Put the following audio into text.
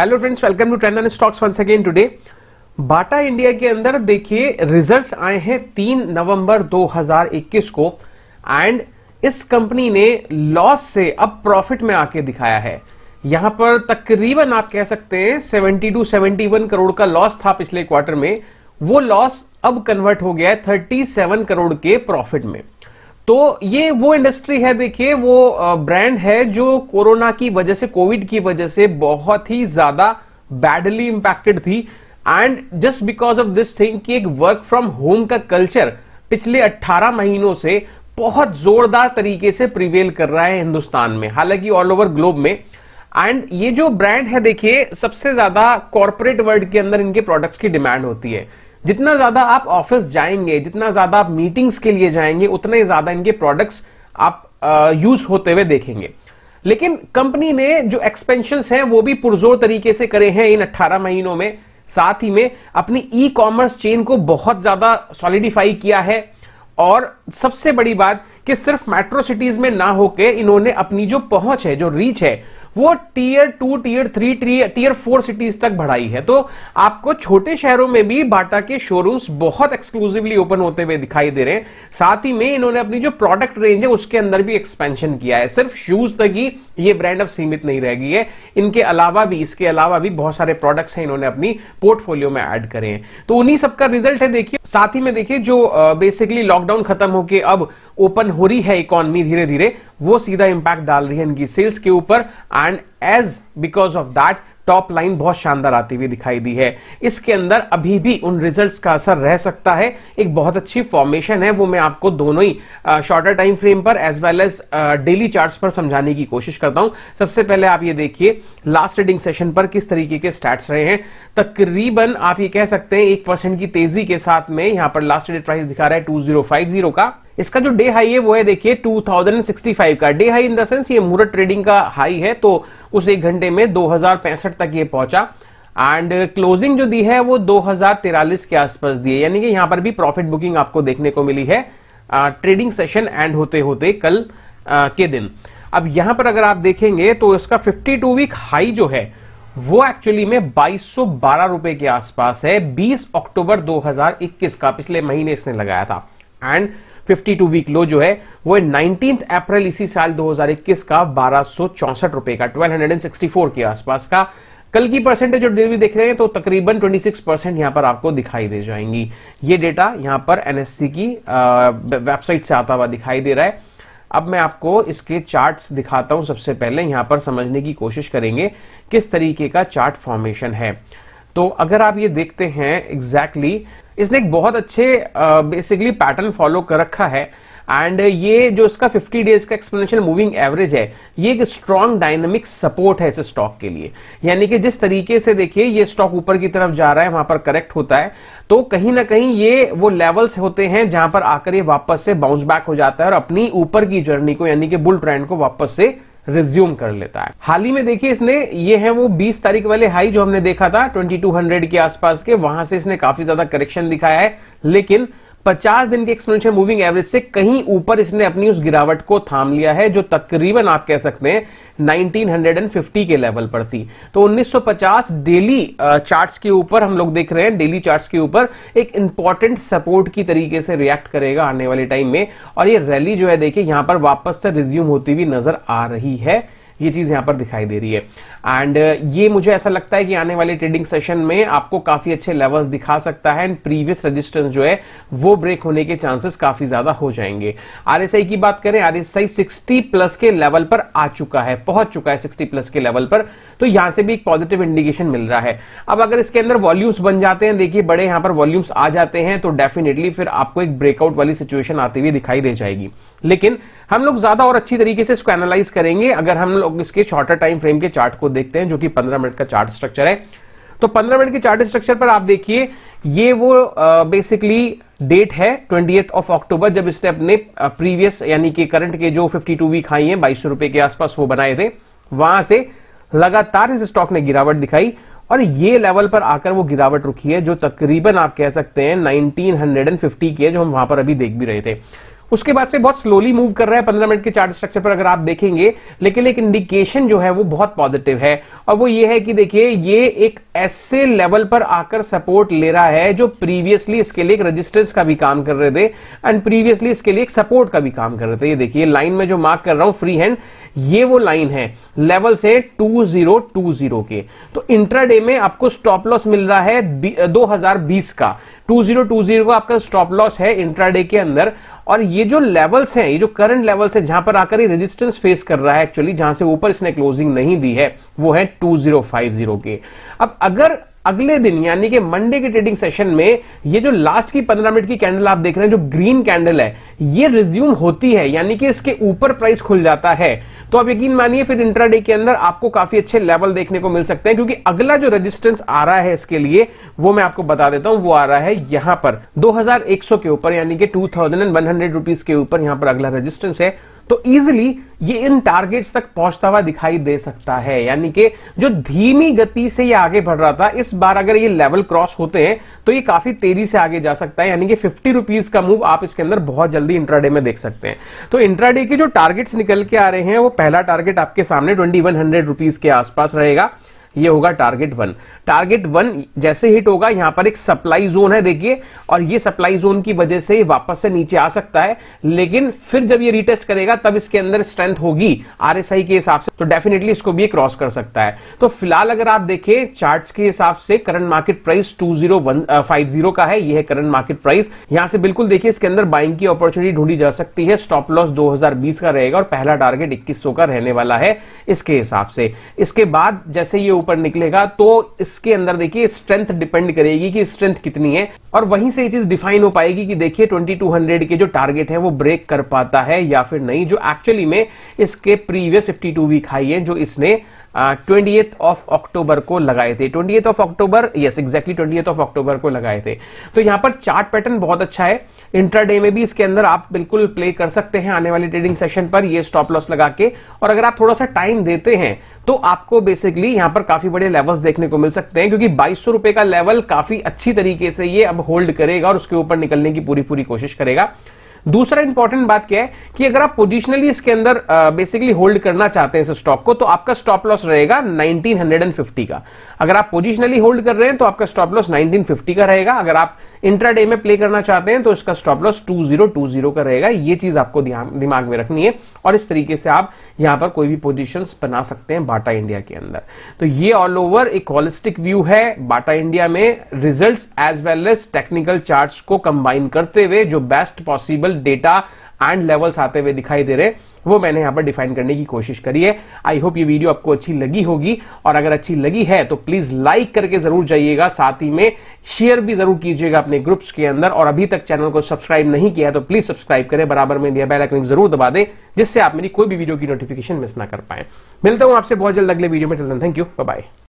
hello friends welcome to trend and stocks once again today Bata India के अंदर देखिए results आए हैं तीन नवंबर 2021 को एंड इस कंपनी ने लॉस से अब प्रॉफिट में आके दिखाया है यहां पर तकरीबन आप कह सकते हैं 72 71 करोड़ का लॉस था पिछले क्वार्टर में वो लॉस अब कन्वर्ट हो गया है थर्टी करोड़ के प्रॉफिट में तो ये वो इंडस्ट्री है देखिए वो ब्रांड है जो कोरोना की वजह से कोविड की वजह से बहुत ही ज्यादा बैडली इंपैक्टेड थी and just because of this thing कि एक वर्क फ्रॉम होम का कल्चर पिछले 18 महीनों से बहुत जोरदार तरीके से प्रिवेल कर रहा है हिंदुस्तान में हालांकि ऑल ओवर ग्लोब में एंड ये जो ब्रांड है देखिए सबसे ज्यादा कॉर्पोरेट वर्ल्ड के अंदर इनके प्रोडक्ट्स की डिमांड होती है जितना ज्यादा आप ऑफिस जाएंगे जितना ज्यादा आप मीटिंग्स के लिए जाएंगे उतने ही ज्यादा इनके प्रोडक्ट्स आप यूज होते हुए देखेंगे लेकिन कंपनी ने जो एक्सपेंशन है वो भी पुरजोर तरीके से करे हैं इन अट्ठारह महीनों में साथ ही में अपनी ई कॉमर्स चेन को बहुत ज्यादा सॉलिडिफाई किया है और सबसे बड़ी बात कि सिर्फ मेट्रो सिटीज में ना होके इन्होंने अपनी जो पहुंच है जो रीच है वो tier two tier three tier four cities तक बढ़ाई है तो आपको छोटे शहरों में भी बाटा के शोरूम्स बहुत एक्सक्लूसिवली ओपन होते हुए दिखाई दे रहे हैं साथ ही में इन्होंने अपनी जो प्रोडक्ट रेंज है उसके अंदर भी एक्सपेंशन किया है सिर्फ शूज तक ही ये ब्रांड अब सीमित नहीं रह गई है इनके अलावा भी इसके अलावा भी बहुत सारे प्रोडक्ट्स हैं इन्होंने अपनी पोर्टफोलियो में ऐड करे हैं तो उन्हीं सबका रिजल्ट है देखिए साथ ही में देखिए जो बेसिकली लॉकडाउन खत्म होकर अब ओपन हो रही है इकोनॉमी धीरे धीरे वो सीधा इंपैक्ट डाल रही है इनकी सेल्स के ऊपर and as because of that top line बहुत शानदार आती हुई दिखाई दी है इसके अंदर अभी भी उन रिजल्ट्स का असर रह सकता है एक बहुत अच्छी फॉर्मेशन है वो मैं आपको दोनों ही शॉर्टर टाइम फ्रेम पर as well as daily charts पर समझाने की कोशिश करता हूं सबसे पहले आप ये देखिए लास्ट ट्रेडिंग सेशन पर किस तरीके के स्टैट्स रहे हैं तकरीबन आप ये कह सकते हैं एक परसेंट की तेजी के साथ में यहां पर लास्ट ट्रेड प्राइस दिखा रहा है टू का इसका जो डे हाई है वो है देखिए 2065 का day high in the sense ये मुहूर्त ट्रेडिंग का हाई है तो उस एक घंटे में दो तक ये पहुंचा एंड क्लोजिंग जो दी है वो दो के आसपास दी है यानी कि यहां पर भी प्रॉफिट बुकिंग आपको देखने को मिली है ट्रेडिंग सेशन एंड होते होते कल आ, के दिन अब यहां पर अगर आप देखेंगे तो इसका 52 वीक हाई जो है वो एक्चुअली में बाईस रुपए के आसपास है 20 अक्टूबर 2021 का पिछले महीने इसने लगाया था एंड 52 वीक लो जो है वो नाइनटीन अप्रैल इसी साल 2021 का बारह रुपए का 1264 के आसपास का कल की परसेंटेज और डिलीवरी देख रहे हैं तो तकरीबन 26 परसेंट यहां पर आपको दिखाई दे जाएंगी ये डेटा यहाँ पर एनएससी की वेबसाइट से आता हुआ दिखाई दे रहा है अब मैं आपको इसके चार्ट्स दिखाता हूं सबसे पहले यहां पर समझने की कोशिश करेंगे किस तरीके का चार्ट फॉर्मेशन है तो अगर आप ये देखते हैं एग्जैक्टली exactly, इसने एक बहुत अच्छे बेसिकली पैटर्न फॉलो कर रखा है एंड ये जो इसका 50 डेज का एक्सप्लेनेशन मूविंग एवरेज है ये एक स्ट्रॉन्ग डायनेमिक सपोर्ट है इस स्टॉक के लिए यानी कि जिस तरीके से देखिए ये स्टॉक ऊपर की तरफ जा रहा है वहां पर करेक्ट होता है तो कहीं ना कहीं ये वो लेवल्स होते हैं जहां पर आकर ये वापस से बाउंस बैक हो जाता है और अपनी ऊपर की जर्नी को यानी कि बुल ट्रेंड को वापस से रिज्यूम कर लेता है हाल ही में देखिए इसने ये है वो 20 तारीख वाले हाई जो हमने देखा था 2200 के आसपास के वहां से इसने काफी ज्यादा करेक्शन दिखाया है लेकिन 50 दिन के एक्सपोनेंशियल मूविंग एवरेज से कहीं ऊपर इसने अपनी उस गिरावट को थाम लिया है जो तकरीबन आप कह सकते हैं 1950 के लेवल पर थी तो 1950 डेली चार्ट्स के ऊपर हम लोग देख रहे हैं डेली चार्ट्स के ऊपर एक इंपॉर्टेंट सपोर्ट की तरीके से रिएक्ट करेगा आने वाले टाइम में और ये रैली जो है देखिए यहां पर वापस से रिज्यूम होती हुई नजर आ रही है ये चीज यहां पर दिखाई दे रही है एंड uh, ये मुझे ऐसा लगता है कि आने वाले ट्रेडिंग सेशन में आपको काफी अच्छे लेवल्स दिखा सकता है एंड प्रीवियस रेजिस्टेंस जो है वो ब्रेक होने के चांसेस काफी ज्यादा हो जाएंगे आरएसआई की बात करें आरएसआई 60 प्लस के लेवल पर आ चुका है पहुंच चुका है 60 प्लस के लेवल पर तो यहां से भी एक पॉजिटिव इंडिकेशन मिल रहा है अब अगर इसके अंदर वॉल्यूम्स बन जाते हैं देखिए बड़े यहां पर वॉल्यूम्स आ जाते हैं तो डेफिनेटली फिर आपको एक ब्रेकआउट वाली सिचुएशन आती हुई दिखाई दे जाएगी लेकिन हम लोग ज्यादा और अच्छी तरीके से इसको एनालाइज करेंगे अगर हम लोग इसके शॉर्टर टाइम फ्रेम के चार्ट को देखते हैं जो कि 15 मिनट का चार्ट स्ट्रक्चर है तो 15 मिनट के चार्ट स्ट्रक्चर पर आप देखिए ये वो बेसिकली डेट है ट्वेंटी ऑफ अक्टूबर जब इसने अपने प्रीवियस यानी कि करंट के जो फिफ्टी टू वीक हाई है बाईस रुपए के आसपास वो बनाए थे वहां से लगातार इस स्टॉक ने गिरावट दिखाई और ये लेवल पर आकर वो गिरावट रुकी है जो तकरीबन आप कह सकते हैं 1950 की है जो हम वहां पर अभी देख भी रहे थे उसके बाद से बहुत स्लोली मूव कर रहा है पंद्रह मिनट के चार्ट स्ट्रक्चर पर अगर आप देखेंगे लेकिन एक इंडिकेशन जो है वो बहुत पॉजिटिव है और वो ये है कि देखिए ये एक ऐसे लेवल पर आकर सपोर्ट ले रहा है जो प्रीवियसली इसके लिए एक रजिस्टेंस का भी काम कर रहे थे एंड प्रीवियसली इसके लिए एक सपोर्ट का भी काम कर रहे थे ये देखिए लाइन में जो मार्क कर रहा हूं फ्री हैंड ये वो लाइन है लेवल से 2020 के तो इंट्राडे में आपको स्टॉप लॉस मिल रहा है 2020 का 2020 का आपका स्टॉप लॉस है इंट्राडे के अंदर और ये जो लेवल्स हैं ये जो करंट लेवल्स है जहां पर आकर ये रेजिस्टेंस फेस कर रहा है एक्चुअली जहां से ऊपर इसने क्लोजिंग नहीं दी है वो है 2050 के अब अगर अगले दिन यानी कि मंडे के ट्रेडिंग सेशन में ये जो लास्ट की पंद्रह मिनट की कैंडल आप देख रहे हैं जो ग्रीन कैंडल है ये रिज्यूम होती है यानी कि इसके ऊपर प्राइस खुल जाता है तो आप यकीन मानिए फिर इंट्राडे के अंदर आपको काफी अच्छे लेवल देखने को मिल सकते हैं क्योंकि अगला जो रेजिस्टेंस आ रहा है इसके लिए वो मैं आपको बता देता हूं वो आ रहा है यहां पर 2100 के ऊपर यानी कि 2100 रुपीस के ऊपर यहां पर अगला रेजिस्टेंस है तो इजिली ये इन टारगेट्स तक पहुंचता हुआ दिखाई दे सकता है यानी कि जो धीमी गति से ये आगे बढ़ रहा था इस बार अगर ये लेवल क्रॉस होते हैं तो ये काफी तेजी से आगे जा सकता है यानी कि फिफ्टी रुपीज का मूव आप इसके अंदर बहुत जल्दी इंट्राडे में देख सकते हैं तो इंट्राडे के जो टारगेट्स निकल के आ रहे हैं वो पहला टारगेट आपके सामने ट्वेंटी के आसपास रहेगा ये होगा टारगेट वन टारगेट वन जैसे हिट होगा यहां पर एक सप्लाई जोन है देखिए और ये सप्लाई जोन की वजह से वापस से नीचे आ सकता है लेकिन फिर जब ये रिटेस्ट करेगा तब इसके अंदर स्ट्रेंथ होगी आरएसआई के हिसाब से तो डेफिनेटली इसको भी क्रॉस कर सकता है तो फिलहाल अगर आप देखें चार्ट के हिसाब से current market price two zero का है यह है करंट मार्केट प्राइस यहां से बिल्कुल देखिए इसके अंदर बाइंग की अपॉर्चुनिटी ढूंढी जा सकती है स्टॉप लॉस दो का रहेगा और पहला टारगेट इक्कीस का रहने वाला है इसके हिसाब से इसके बाद जैसे ये ऊपर निकलेगा तो इस इसके अंदर देखिए स्ट्रेंथ डिपेंड करेगी कि स्ट्रेंथ कितनी है और वहीं से ये चीज डिफाइन हो पाएगी कि देखिए 2200 के जो टारगेट है वो ब्रेक कर पाता है या फिर नहीं जो एक्चुअली में इसके प्रीवियस 52 वीक हाई है जो इसने ट्वेंटी ऑफ अक्टूबर को लगाए थे twenty of October yes exactly twenty of October को लगाए थे तो यहां पर चार्ट पैटर्न बहुत अच्छा है इंट्राडे में भी इसके अंदर आप बिल्कुल प्ले कर सकते हैं आने वाले ट्रेडिंग सेशन पर ये स्टॉप लॉस लगा के और अगर आप थोड़ा सा टाइम देते हैं तो आपको बेसिकली यहां पर काफी बड़े लेवल्स देखने को मिल सकते हैं क्योंकि बाईस रुपए का लेवल काफी अच्छी तरीके से ये अब होल्ड करेगा और उसके ऊपर निकलने की पूरी पूरी कोशिश करेगा दूसरा इंपॉर्टेंट बात क्या है कि अगर आप पोजिशनली इसके अंदर बेसिकली होल्ड करना चाहते हैं इस स्टॉक को तो आपका स्टॉप लॉस रहेगा 1950 का अगर आप पोजिशनली होल्ड कर रहे हैं तो आपका स्टॉप लॉस 1950 का रहेगा अगर आप इंट्राडे में प्ले करना चाहते हैं तो इसका स्टॉप लॉस 2020 का रहेगा ये चीज आपको दिमाग में रखनी है और इस तरीके से आप यहां पर कोई भी पोजिशन बना सकते हैं बाटा इंडिया के अंदर तो ये ऑल ओवर एक होलिस्टिक व्यू है बाटा इंडिया में result as well as technical chart को कंबाइन करते हुए जो best possible data and levels आते हुए दिखाई दे रहे हैं वो मैंने यहां पर डिफाइन करने की कोशिश करी है आई होप ये वीडियो आपको अच्छी लगी होगी और अगर अच्छी लगी है तो प्लीज लाइक करके जरूर जाइएगा साथ ही में शेयर भी जरूर कीजिएगा अपने ग्रुप्स के अंदर और अभी तक चैनल को सब्सक्राइब नहीं किया है तो प्लीज सब्सक्राइब करें बराबर में दिया बेल आइकन जरूर दबा दें जिससे आप मेरी कोई भी वीडियो की नोटिफिकेशन मिस ना कर पाए मिलता हूं आपसे बहुत जल्द अगले वीडियो में चलते थैंक यू बाय